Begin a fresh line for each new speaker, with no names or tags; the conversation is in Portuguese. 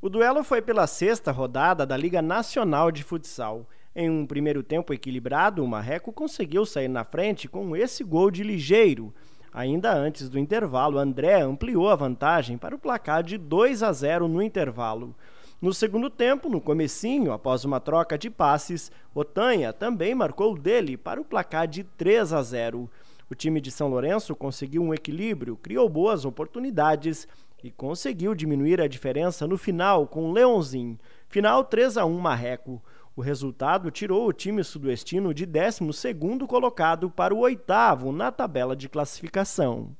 O duelo foi pela sexta rodada da Liga Nacional de Futsal. Em um primeiro tempo equilibrado, o Marreco conseguiu sair na frente com esse gol de ligeiro. Ainda antes do intervalo, André ampliou a vantagem para o placar de 2 a 0 no intervalo. No segundo tempo, no comecinho, após uma troca de passes, Otanha também marcou dele para o placar de 3 a 0. O time de São Lourenço conseguiu um equilíbrio, criou boas oportunidades e conseguiu diminuir a diferença no final com Leonzinho. Final 3 a 1 Marreco. O resultado tirou o time sudoestino de 12º colocado para o oitavo na tabela de classificação.